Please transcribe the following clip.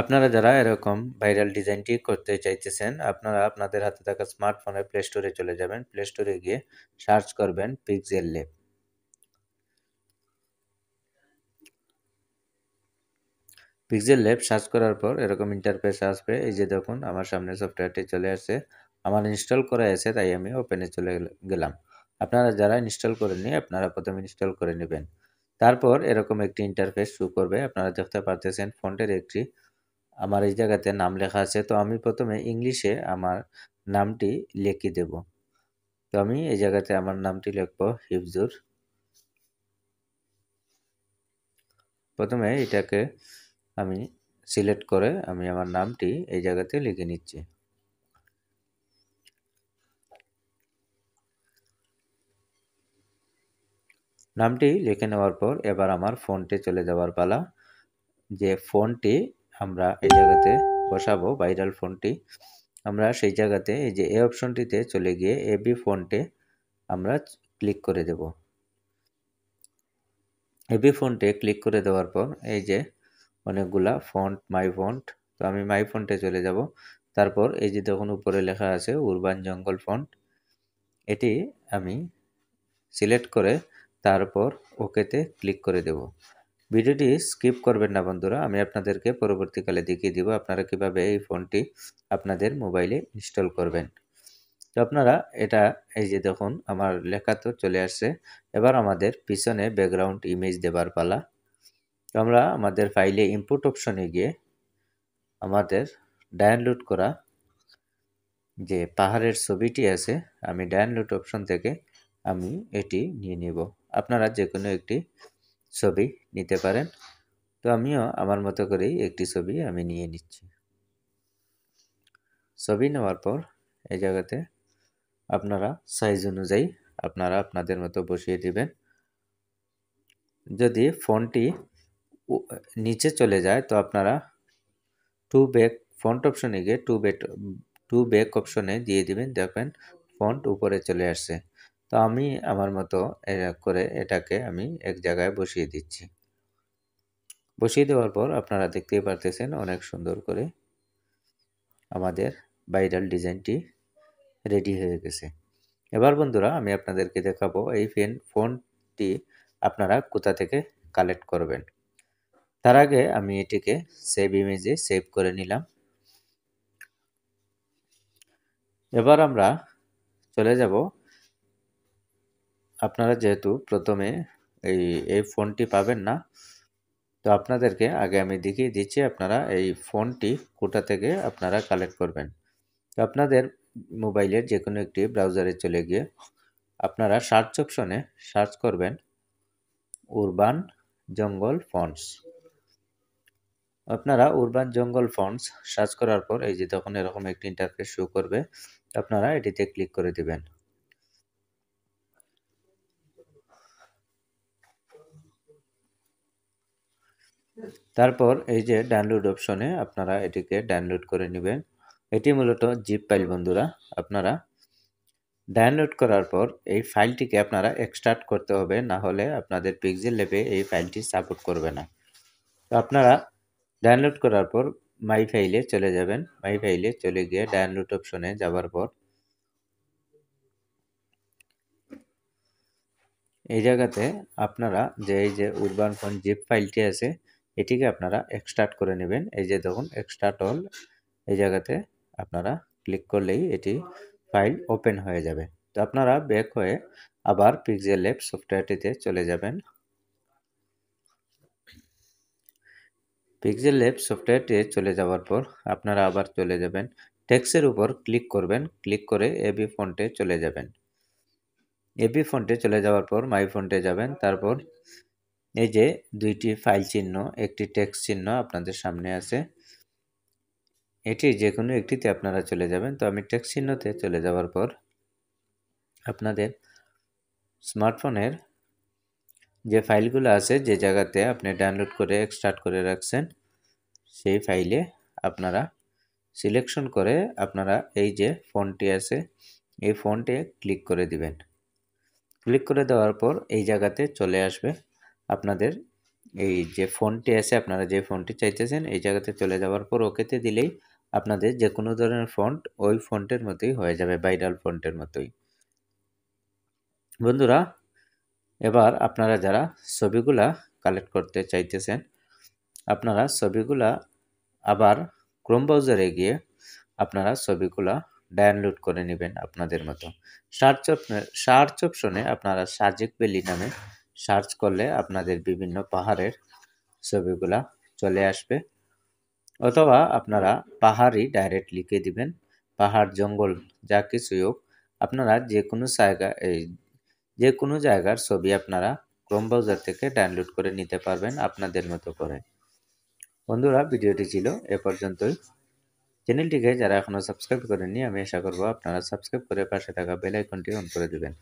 আপনারা যারা এরকম ভাইরাল ডিজাইনটি করতে চাইতেছেন আপনারা আপনাদের হাতে থাকা স্মার্টফোনে প্লে স্টোরে চলে যাবেন প্লে স্টোরে গিয়ে সার্চ করবেন পিক্সেল লেপ পিক্সেল ল্যাব সার্চ করার পর এরকম ইন্টারফেস আসবে এই যে দেখুন আমার সামনে সফটওয়্যারটি চলে আসে আমার ইনস্টল করা আছে তাই আমি ওপেনে চলে গেলাম আপনারা যারা ইনস্টল করেননি আপনারা প্রথমে ইনস্টল করে নেবেন তারপর এরকম একটি ইন্টারফেস শুরু করবে আপনারা দেখতে পারতেছেন ফোনটের একটি আমার এই জায়গাতে নাম লেখা আছে তো আমি প্রথমে ইংলিশে আমার নামটি লিখে দেব তো আমি এই জায়গাতে আমার নামটি লিখব হিফজুর প্রথমে এটাকে আমি সিলেক্ট করে আমি আমার নামটি এই জায়গাতে লিখে নিচ্ছি নামটি লিখে নেওয়ার পর এবার আমার ফোনটি চলে যাওয়ার পালা যে ফোনটি আমরা এই জায়গাতে বসাবো ভাইরাল ফোনটি আমরা সেই জায়গাতে এই যে এ অপশনটিতে চলে গিয়ে এ বি ফোনটে আমরা ক্লিক করে দেব এবি ফোনটে ক্লিক করে দেওয়ার পর এই যে অনেকগুলা ফন্ট মাই ফন্ট তো আমি মাই ফন্টে চলে যাব তারপর এই যে দেখুন উপরে লেখা আছে উরবান জঙ্গল ফন্ট এটি আমি সিলেক্ট করে তারপর ওকেতে ক্লিক করে দেব ভিডিওটি স্কিপ করবেন না বন্ধুরা আমি আপনাদেরকে পরবর্তীকালে দেখিয়ে দিব আপনারা কিভাবে এই ফোনটি আপনাদের মোবাইলে ইনস্টল করবেন তো আপনারা এটা এই যে দেখুন আমার লেখা তো চলে আসছে এবার আমাদের পিছনে ব্যাকগ্রাউন্ড ইমেজ দেবার পালা তো আমরা আমাদের ফাইলে ইম্পোর্ট অপশনে গিয়ে আমাদের ডাউনলোড করা যে পাহাড়ের ছবিটি আছে আমি ডাউনলোড অপশন থেকে আমি এটি নিয়ে নেব আপনারা যে কোনো একটি ছবি নিতে পারেন তো আমিও আমার মতো করেই একটি ছবি আমি নিয়ে নিচ্ছি ছবি নেওয়ার পর এই জায়গাতে আপনারা সাইজ অনুযায়ী আপনারা আপনাদের মতো বসিয়ে দিবেন যদি ফোনটি নিচে চলে যায় তো আপনারা টু ব্যাক ফন্ট অপশনে গিয়ে টু ব্যাক টু ব্যাক অপশনে দিয়ে দিবেন দেখবেন ফন্ট উপরে চলে আসছে তো আমি আমার মতো করে এটাকে আমি এক জায়গায় বসিয়ে দিচ্ছি বসিয়ে দেওয়ার পর আপনারা দেখতেই পারতেছেন অনেক সুন্দর করে আমাদের বাইরাল ডিজাইনটি রেডি হয়ে গেছে এবার বন্ধুরা আমি আপনাদেরকে দেখাবো এই ফেন ফোনটি আপনারা কোথা থেকে কালেক্ট করবেন তার আগে আমি এটিকে সেভ ইমেজে সেভ করে নিলাম এবার আমরা চলে যাব আপনারা যেহেতু প্রথমে এই এই ফোনটি পাবেন না তো আপনাদেরকে আগে আমি দেখিয়ে দিচ্ছি আপনারা এই ফোনটি কোটা থেকে আপনারা কালেক্ট করবেন তো আপনাদের মোবাইলের যে কোনো একটি ব্রাউজারে চলে গিয়ে আপনারা সার্চ অপশনে সার্চ করবেন উরবান জঙ্গল ফন্ডস আপনারা উরবান জঙ্গল ফন্ডস সার্চ করার পর এই যে তখন এরকম একটি ইন্টারফেস শো করবে আপনারা এটিতে ক্লিক করে দেবেন তারপর এই যে ডাউনলোড অপশনে আপনারা এটিকে ডাউনলোড করে নেবেন এটি মূলত জিপ ফাইল বন্ধুরা আপনারা ডাউনলোড করার পর এই ফাইলটিকে আপনারা এক্সট্রাক্ট করতে হবে না হলে আপনাদের পিক্সেল ল্যাবে এই ফাইলটি সাপোর্ট করবে না তো আপনারা ডাউনলোড করার পর মাই ফাইলে চলে যাবেন মাই ফাইলে চলে গিয়ে ডাউনলোড অপশনে যাওয়ার পর এই জায়গাতে আপনারা যে এই যে উরবান ফোন জিপ ফাইলটি আছে এটিকে আপনারা এক্সটার্ট করে নেবেন এই যে দেখুন এক্সটার্ট অল এই জায়গাতে আপনারা ক্লিক করলেই এটি ফাইল ওপেন হয়ে যাবে তো আপনারা ব্যাক হয়ে আবার পিক্সেল ল্যাব সফটওয়্যারটিতে চলে যাবেন পিক্সেল ল্যাব সফটওয়্যারটি চলে যাওয়ার পর আপনারা আবার চলে যাবেন ট্যাক্সের উপর ক্লিক করবেন ক্লিক করে এবি ফন্টে চলে যাবেন এবি ফন্টে চলে যাওয়ার পর মাই ফন্টে যাবেন তারপর এই যে দুইটি ফাইল চিহ্ন একটি টেক্সট চিহ্ন আপনাদের সামনে আছে এটি যে কোনো একটিতে আপনারা চলে যাবেন তো আমি টেক্সট চিহ্নতে চলে যাওয়ার পর আপনাদের স্মার্টফোনের যে ফাইলগুলো আছে যে জায়গাতে আপনি ডাউনলোড করে স্টার্ট করে রাখছেন সেই ফাইলে আপনারা সিলেকশন করে আপনারা এই যে ফোনটি আছে এই ফোনটি ক্লিক করে দিবেন ক্লিক করে দেওয়ার পর এই জায়গাতে চলে আসবে আপনাদের এই যে ফোনটি আছে আপনারা যে ফোনটি চাইতেছেন এই জায়গাতে চলে যাওয়ার পর ওকেতে দিলেই আপনাদের যে কোনো ধরনের ফন্ট ওই ফন্টের মতোই হয়ে যাবে ভাইরাল ফন্টের মতোই বন্ধুরা এবার আপনারা যারা ছবিগুলা কালেক্ট করতে চাইতেছেন আপনারা ছবিগুলা আবার ক্রোম ব্রাউজারে গিয়ে আপনারা ছবিগুলা ডাউনলোড করে নেবেন আপনাদের মতো সার্চ সার্চ অপশনে আপনারা সাজেক বেলি নামে সার্চ করলে আপনাদের বিভিন্ন পাহাড়ের ছবিগুলা চলে আসবে অথবা আপনারা পাহাড়ই ডাইরেক্ট লিখে দিবেন পাহাড় জঙ্গল যা কিছুই হোক আপনারা যে কোনো জায়গা এই যে কোনো জায়গার ছবি আপনারা ক্রোম ব্রাউজার থেকে ডাউনলোড করে নিতে পারবেন আপনাদের মতো করে বন্ধুরা ভিডিওটি ছিল এ পর্যন্তই চ্যানেলটিকে যারা এখনও সাবস্ক্রাইব করেননি আমি আশা করব আপনারা সাবস্ক্রাইব করে পাশে থাকা বেল আইকনটি অন করে দেবেন